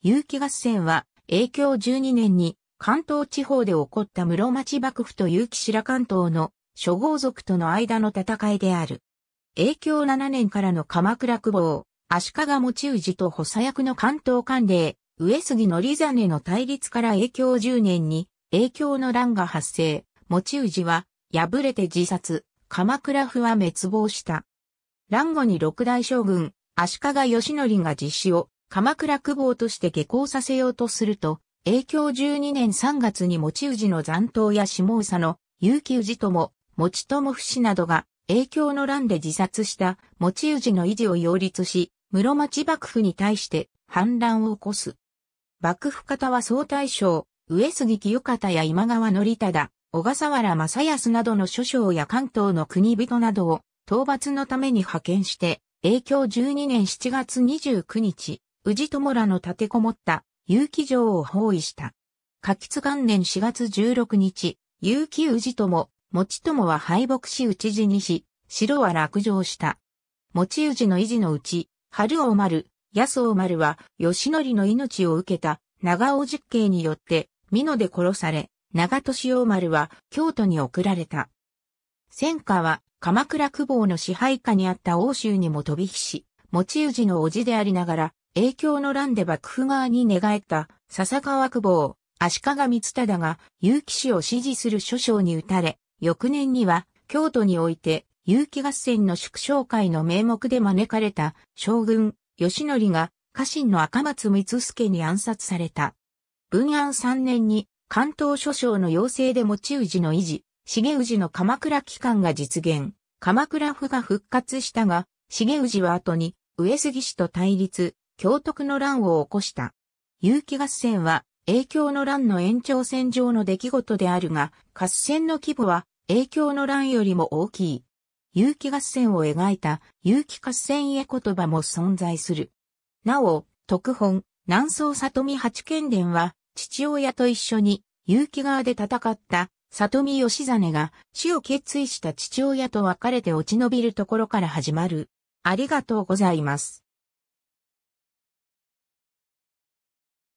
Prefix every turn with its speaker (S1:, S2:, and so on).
S1: 有機合戦は、影響12年に関東地方で起こった室町幕府と結城白関東の諸豪族との間の戦いである。影響7年からの鎌倉久保、足利持氏と補佐役の関東官令、上杉のざ真の対立から影響10年に影響の乱が発生、持氏は敗れて自殺、鎌倉府は滅亡した。乱後に六大将軍、足利義則が実施を鎌倉久保として下校させようとすると、永響12年3月に持ち氏の残党や下総の結城氏とも、持ち友不死などが永響の乱で自殺した持ち氏の維持を擁立し、室町幕府に対して反乱を起こす。幕府方は総大将、上杉清方や今川則忠、小笠原正康などの諸将や関東の国人などを討伐のために派遣して、永響12年7月29日、氏友らの立てこもった結城城を包囲した。柿津元年4月16日、結城氏友、持友は敗北し討ち死にし、城は落城した。持氏の維持のうち、春を丸、安を丸は、吉則の命を受けた、長尾実刑によって、美濃で殺され、長利を丸は、京都に送られた。戦火は、鎌倉久保の支配下にあった欧州にも飛び火し、持氏の叔父でありながら、影響の乱で幕府側に寝返った笹川久保、足利光忠が結城氏を支持する諸将に打たれ、翌年には京都において結城合戦の縮小会の名目で招かれた将軍、義則が家臣の赤松光助に暗殺された。文安3年に関東諸将の要請で持ち氏の維持、重氏の鎌倉期間が実現、鎌倉府が復活したが、重氏は後に上杉氏と対立、京徳の乱を起こした。有機合戦は、影響の乱の延長線上の出来事であるが、合戦の規模は影響の乱よりも大きい。有機合戦を描いた有機合戦家言葉も存在する。なお、特本、南宋里見八賢伝は、父親と一緒に、有機側で戦った、里見義実が死を決意した父親と別れて落ち延びるところから始まる。ありがとうございます。